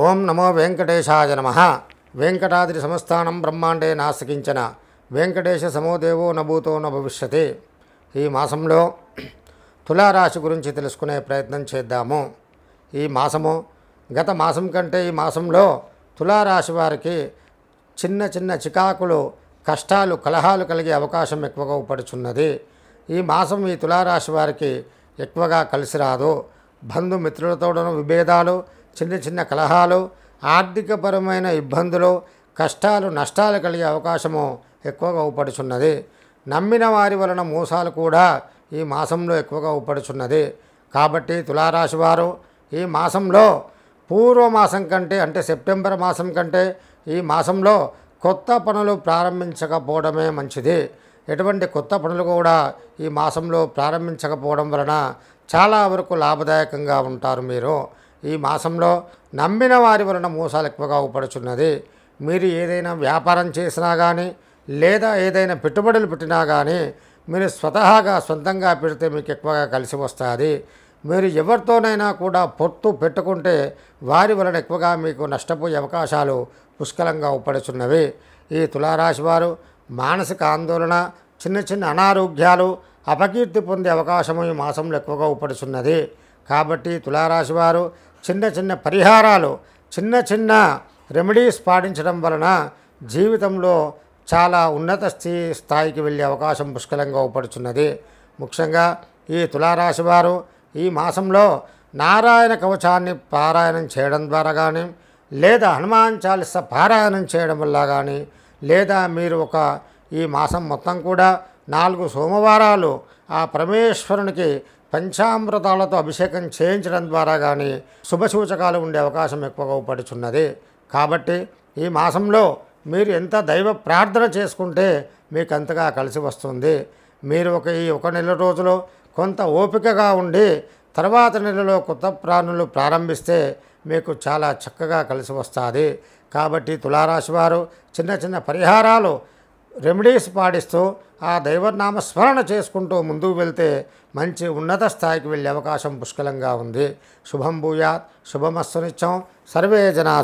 ఓం నమో వెంకటేశాయ నమ వెంకటాద్రి సంస్థానం బ్రహ్మాండే నాస్తికించిన వెంకటేశ సమోదేవో నభూతో నభవిష్యతి ఈ మాసంలో తులారాశి గురించి తెలుసుకునే ప్రయత్నం చేద్దాము ఈ మాసము గత మాసం కంటే ఈ మాసంలో తులారాశి వారికి చిన్న చిన్న చికాకులు కష్టాలు కలహాలు కలిగే అవకాశం ఎక్కువగా ఉపడుచున్నది ఈ మాసం ఈ తులారాశి వారికి ఎక్కువగా కలిసి రాదు బంధుమిత్రులతోనూ విభేదాలు చిన్న చిన్న కలహాలు ఆర్థికపరమైన ఇబ్బందులు కష్టాలు నష్టాలు కలిగే అవకాశము ఎక్కువగా ఊపడుచున్నది నమ్మిన వారి వలన మోసాలు కూడా ఈ మాసంలో ఎక్కువగా ఊపడుచున్నది కాబట్టి తులారాశి వారు ఈ మాసంలో పూర్వ మాసం కంటే అంటే సెప్టెంబర్ మాసం కంటే ఈ మాసంలో కొత్త పనులు ప్రారంభించకపోవడమే మంచిది ఎటువంటి కొత్త పనులు కూడా ఈ మాసంలో ప్రారంభించకపోవడం వలన చాలా వరకు లాభదాయకంగా ఉంటారు మీరు ఈ మాసంలో నమ్మిన వారి వలన మోసాలు ఎక్కువగా ఉపడుచున్నది మీరు ఏదైనా వ్యాపారం చేసినా కానీ లేదా ఏదైనా పెట్టుబడులు పెట్టినా కానీ మీరు స్వతహాగా సొంతంగా పెడితే మీకు ఎక్కువగా కలిసి వస్తుంది మీరు ఎవరితోనైనా కూడా పొత్తు పెట్టుకుంటే వారి వలన ఎక్కువగా మీకు నష్టపోయే అవకాశాలు పుష్కలంగా ఉపడుచున్నవి ఈ తులారాశి వారు మానసిక ఆందోళన చిన్న చిన్న అనారోగ్యాలు అపకీర్తి పొందే అవకాశం ఈ మాసంలో ఎక్కువగా ఉపడుచున్నది కాబట్టి తులారాశి వారు చిన్న చిన్న పరిహారాలు చిన్న చిన్న రెమెడీస్ పాటించడం వలన జీవితంలో చాలా ఉన్నత స్థాయికి వెళ్ళే అవకాశం పుష్కలంగా ఉపడుచున్నది ముఖ్యంగా ఈ తులారాశి వారు ఈ మాసంలో నారాయణ కవచాన్ని పారాయణం చేయడం ద్వారా కానీ లేదా హనుమాన్ చాలిస పారాయణం చేయడం వల్ల కానీ లేదా మీరు ఒక ఈ మాసం మొత్తం కూడా నాలుగు సోమవారాలు ఆ పరమేశ్వరునికి పంచామృతాలతో అభిషేకం చేయించడం ద్వారా కానీ శుభసూచకాలు ఉండే అవకాశం ఎక్కువగా పడుచున్నది కాబట్టి ఈ మాసంలో మీరు ఎంత దైవ ప్రార్థన చేసుకుంటే మీకు అంతగా కలిసి వస్తుంది మీరు ఒక ఈ ఒక నెల రోజులో కొంత ఓపికగా ఉండి తర్వాత నెలలో కొత్త ప్రాణులు ప్రారంభిస్తే మీకు చాలా చక్కగా కలిసి వస్తుంది కాబట్టి తులారాశి వారు చిన్న చిన్న పరిహారాలు రెమెడీస్ పాటిస్తూ ఆ దైవనామ స్మరణ చేసుకుంటూ ముందుకు వెళ్తే మంచి ఉన్నత స్థాయికి వెళ్ళే అవకాశం పుష్కలంగా ఉంది శుభం భూయాత్ శుభమస్సునిచ్చం సర్వే జనా